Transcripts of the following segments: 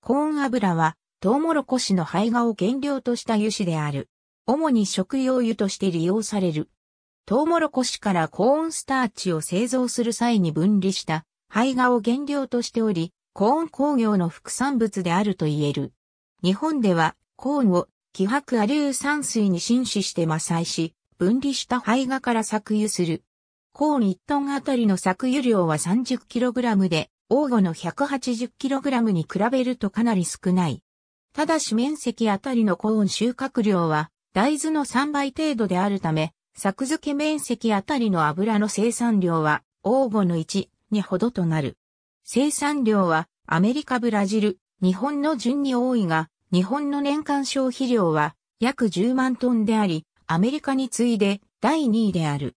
コーン油は、トウモロコシの胚芽を原料とした油脂である。主に食用油として利用される。トウモロコシからコーンスターチを製造する際に分離した胚芽を原料としており、コーン工業の副産物であると言える。日本では、コーンを希薄亜硫酸水に浸死して麻砕し、分離した胚芽から搾油する。コーン1トンあたりの搾油量は 30kg で、王語の 180kg に比べるとかなり少ない。ただし面積あたりのコーン収穫量は大豆の3倍程度であるため、作付け面積あたりの油の生産量は王語の1にほどとなる。生産量はアメリカブラジル、日本の順に多いが、日本の年間消費量は約10万トンであり、アメリカに次いで第2位である。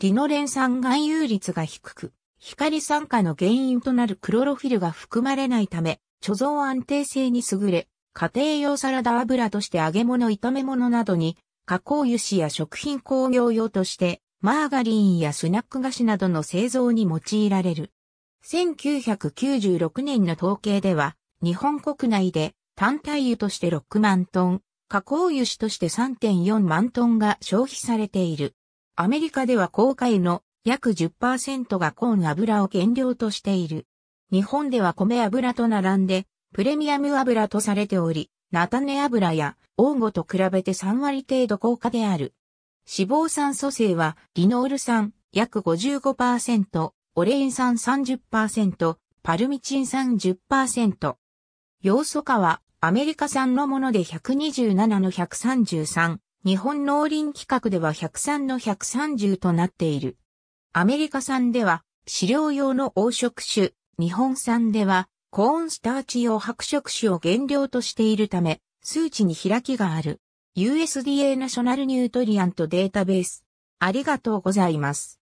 リノレン酸含有率が低く、光酸化の原因となるクロロフィルが含まれないため、貯蔵安定性に優れ、家庭用サラダ油として揚げ物炒め物などに、加工油脂や食品工業用として、マーガリンやスナック菓子などの製造に用いられる。1996年の統計では、日本国内で単体油として6万トン、加工油脂として3.4万トンが消費されている。アメリカでは公開の約10%がコーン油を原料としている。日本では米油と並んで、プレミアム油とされており、菜種油やオーゴと比べて3割程度高価である。脂肪酸組成は、リノール酸約55%、オレイン酸30%、パルミチン酸10%。要素化は、アメリカ産のもので127の133、日本農林規格では103の130となっている。アメリカ産では飼料用の黄色種、日本産ではコーンスターチ用白色種を原料としているため、数値に開きがある。USDA ナショナルニュートリアントデータベース。ありがとうございます。